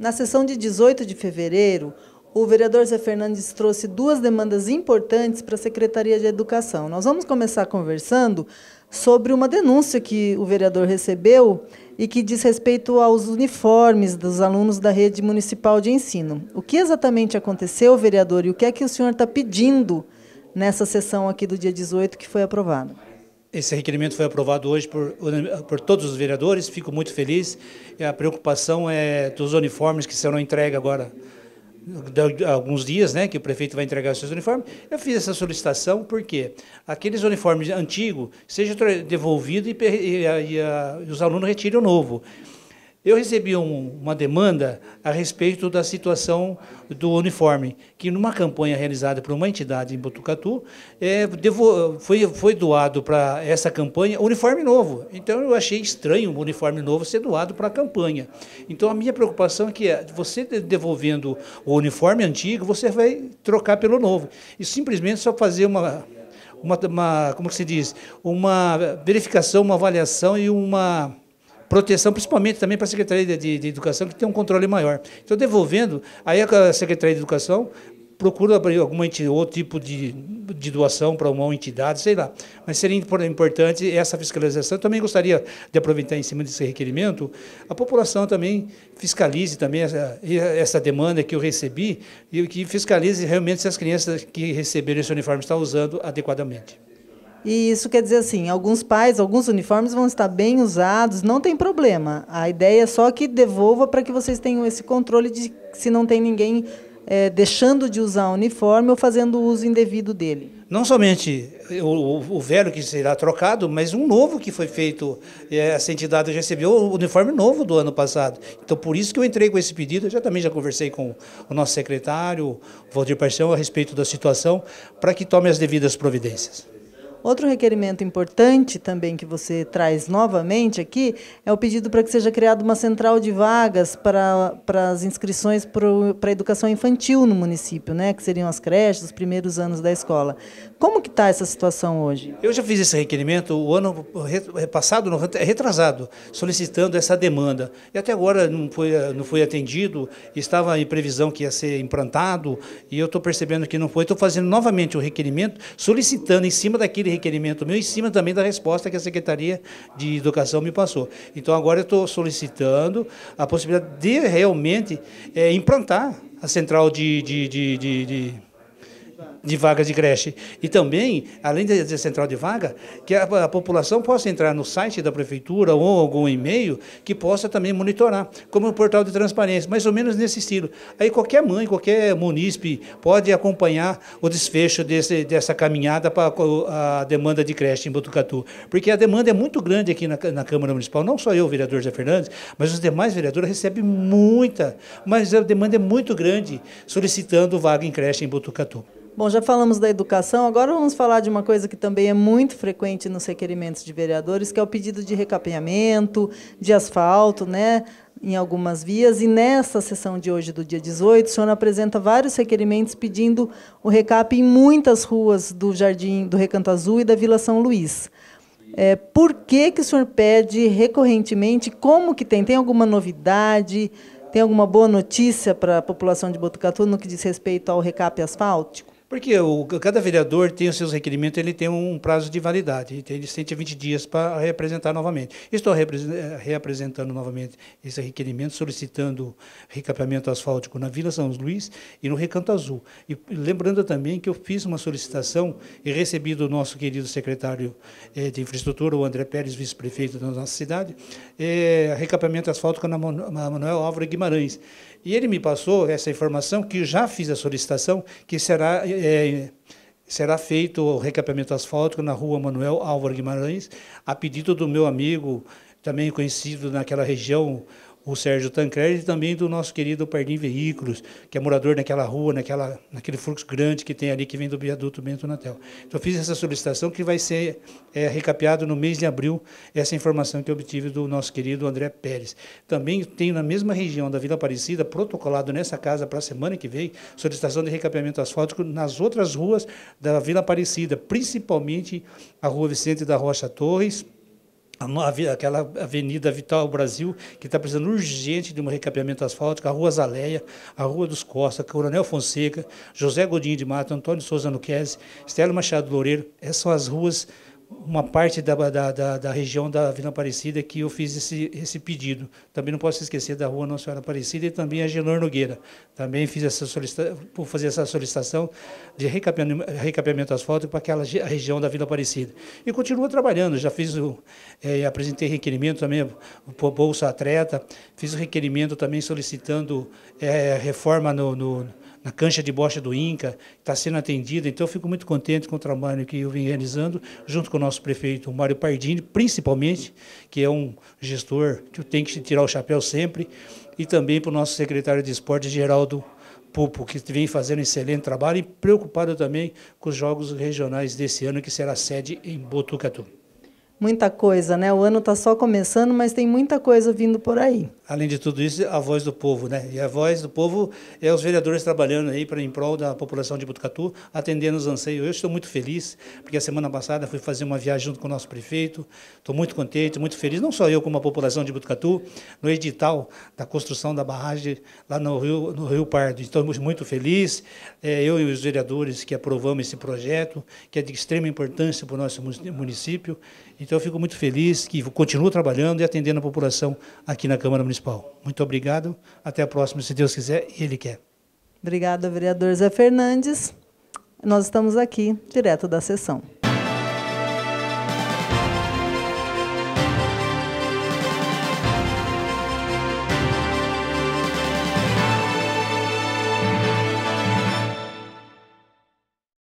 Na sessão de 18 de fevereiro, o vereador Zé Fernandes trouxe duas demandas importantes para a Secretaria de Educação. Nós vamos começar conversando sobre uma denúncia que o vereador recebeu e que diz respeito aos uniformes dos alunos da rede municipal de ensino. O que exatamente aconteceu, vereador, e o que é que o senhor está pedindo nessa sessão aqui do dia 18 que foi aprovada? Esse requerimento foi aprovado hoje por, por todos os vereadores, fico muito feliz. A preocupação é dos uniformes que serão entregues agora alguns dias, né, que o prefeito vai entregar os seus uniformes. Eu fiz essa solicitação porque aqueles uniformes antigos sejam devolvidos e, e, e, e os alunos retirem o novo. Eu recebi um, uma demanda a respeito da situação do uniforme, que numa campanha realizada por uma entidade em Botucatu, é, devo, foi, foi doado para essa campanha uniforme novo. Então eu achei estranho um uniforme novo ser doado para a campanha. Então a minha preocupação é que é, você devolvendo o uniforme antigo, você vai trocar pelo novo. E simplesmente só fazer uma, uma, uma como se diz, uma verificação, uma avaliação e uma proteção, principalmente também para a Secretaria de, de, de Educação, que tem um controle maior. Então, devolvendo, aí a Secretaria de Educação procura abrir algum outro tipo de, de doação para uma entidade, sei lá. Mas seria importante essa fiscalização. Eu também gostaria de aproveitar em cima desse requerimento, a população também fiscalize também essa, essa demanda que eu recebi e que fiscalize realmente se as crianças que receberam esse uniforme estão usando adequadamente. E isso quer dizer assim, alguns pais, alguns uniformes vão estar bem usados, não tem problema. A ideia é só que devolva para que vocês tenham esse controle de se não tem ninguém é, deixando de usar o uniforme ou fazendo uso indevido dele. Não somente o, o, velho que será trocado, mas um novo que foi feito. É, essa entidade recebeu o uniforme novo do ano passado. Então, por isso que eu entrei com esse pedido. Eu já também já conversei com o nosso secretário, Valdir Paixão, a respeito da situação, para que tome as devidas providências. Outro requerimento importante também que você traz novamente aqui é o pedido para que seja criada uma central de vagas para, para as inscrições para a educação infantil no município, né? que seriam as creches, os primeiros anos da escola. Como que está essa situação hoje? Eu já fiz esse requerimento o ano passado, é retrasado, solicitando essa demanda. E até agora não foi, não foi atendido, estava em previsão que ia ser implantado, e eu estou percebendo que não foi. Estou fazendo novamente o requerimento, solicitando em cima daquele aquele requerimento meu em cima também da resposta que a Secretaria de Educação me passou. Então agora eu estou solicitando a possibilidade de realmente é, implantar a central de, de, de, de de vagas de creche. E também, além da central de vaga, que a, a, população possa entrar no site da prefeitura ou algum e-mail que possa também monitorar, como o um portal de transparência, mais ou menos nesse estilo. Aí qualquer mãe, qualquer munícipe pode acompanhar o desfecho desse, dessa caminhada para a demanda de creche em Botucatu. Porque a demanda é muito grande aqui na, na Câmara Municipal, não só eu, vereador Zé Fernandes, mas os demais vereadores recebem muita, mas a demanda é muito grande solicitando vaga em creche em Botucatu. Bom, já falamos da educação, agora vamos falar de uma coisa que também é muito frequente nos requerimentos de vereadores, que é o pedido de recapeamento, de asfalto, né, em algumas vias. E nessa sessão de hoje, do dia 18, o senhor apresenta vários requerimentos pedindo o recape em muitas ruas do Jardim do Recanto Azul e da Vila São Luís. É, por que, que o senhor pede recorrentemente? Como que tem? Tem alguma novidade? Tem alguma boa notícia para a população de Botucatu no que diz respeito ao recape asfáltico? Porque o, cada vereador tem os seus requerimentos, ele tem um prazo de validade, ele tem 120 dias para reapresentar novamente. Estou eh, reapresentando novamente esse requerimento, solicitando recapeamento asfáltico na Vila São Luís e no Recanto Azul. E lembrando também que eu fiz uma solicitação e recebi do nosso querido secretário eh, de Infraestrutura, o André Pérez, vice-prefeito da nossa cidade, é, recapeamento asfáltico na Manuel Álvaro Guimarães. E ele me passou essa informação que já fiz a solicitação, que será é, será feito o recapeamento asfáltico na rua Manuel Álvaro Guimarães, a pedido do meu amigo, também conhecido naquela região, o Sérgio Tancredi e também do nosso querido Pardim Veículos, que é morador naquela rua, naquela, naquele fluxo grande que tem ali, que vem do viaduto Bento Natel. Então, fiz essa solicitação que vai ser é, recapeado no mês de abril, essa informação que obtive do nosso querido André Pérez. Também tenho na mesma região da Vila Aparecida, protocolado nessa casa para a semana que vem, solicitação de recapeamento asfáltico nas outras ruas da Vila Aparecida, principalmente a rua Vicente da Rocha Torres, aquela Avenida Vital Brasil, que está precisando urgente de um recapeamento asfáltico, a Rua Zaleia, a Rua dos Costa, Coronel Fonseca, José Godinho de Mato, Antônio Souza Luquezzi, Estela Machado Loureiro, essas são as ruas uma parte da, da, da, da, região da Vila Aparecida que eu fiz esse, esse pedido. Também não posso esquecer da rua Nossa Senhora Aparecida e também a Genor Nogueira. Também fiz essa solicitação, por fazer essa solicitação de recapeamento, recapeamento asfáltico para aquela região da Vila Aparecida. E continuo trabalhando, já fiz o, é, apresentei requerimento também Bolsa Atleta, fiz o requerimento também solicitando é, reforma no, no na cancha de bocha do INCA, está sendo atendida. Então, eu fico muito contente com o trabalho que eu venho realizando, junto com o nosso prefeito Mário Pardini, principalmente, que é um gestor que eu tenho que tirar o chapéu sempre, e também para o nosso secretário de esporte, Geraldo Pupo, que vem fazendo um excelente trabalho e preocupado também com os Jogos Regionais desse ano, que será sede em Botucatu. Muita coisa, né? O ano está só começando, mas tem muita coisa vindo por aí. Além de tudo isso, a voz do povo, né? E a voz do povo é os vereadores trabalhando aí para em prol da população de Botucatu, atendendo os anseios. Eu estou muito feliz, porque a semana passada fui fazer uma viagem junto com o nosso prefeito. Estou muito contente, muito feliz, não só eu como a população de Botucatu, no edital da construção da barragem lá no Rio, no Rio Pardo. estamos muito felizes. é, eu e os vereadores que aprovamos esse projeto, que é de extrema importância para o nosso município. Então eu fico muito feliz que continuo trabalhando e atendendo a população aqui na Câmara Municipal municipal. Muito obrigado. Até a próxima, se Deus quiser e Ele quer. Obrigada, vereador Zé Fernandes. Nós estamos aqui, direto da sessão.